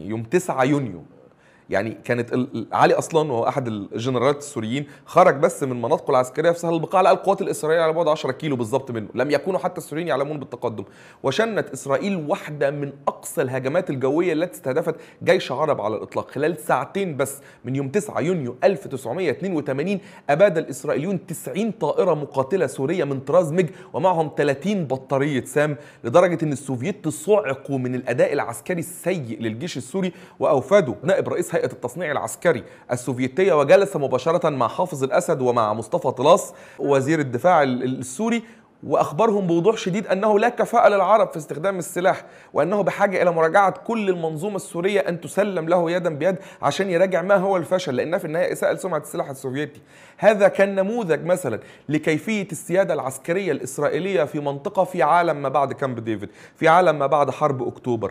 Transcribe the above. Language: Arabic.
يوم 9 يونيو يعني كانت علي اصلا وهو احد الجنرالات السوريين خرج بس من مناطقه العسكريه في سهل البقاع لقى القوات الاسرائيليه على بعد 10 كيلو بالظبط منه لم يكونوا حتى السوريين يعلمون بالتقدم وشنت اسرائيل واحده من أقصى الهجمات الجوية التي استهدفت جيش عرب على الإطلاق خلال ساعتين بس من يوم 9 يونيو 1982 أباد الإسرائيليون 90 طائرة مقاتلة سورية من طراز ميج ومعهم 30 بطارية سام لدرجة أن السوفييت صعقوا من الأداء العسكري السيء للجيش السوري واوفدوا نائب رئيس هيئة التصنيع العسكري السوفيتية وجلس مباشرة مع حافظ الأسد ومع مصطفى طلاس وزير الدفاع السوري واخبرهم بوضوح شديد انه لا كفاءه للعرب في استخدام السلاح وانه بحاجه الى مراجعه كل المنظومه السوريه ان تسلم له يدا بيد عشان يراجع ما هو الفشل لانها في النهايه اساءه لسمعه السلاح السوفيتي هذا كان نموذج مثلا لكيفيه السياده العسكريه الاسرائيليه في منطقه في عالم ما بعد كامب ديفيد في عالم ما بعد حرب اكتوبر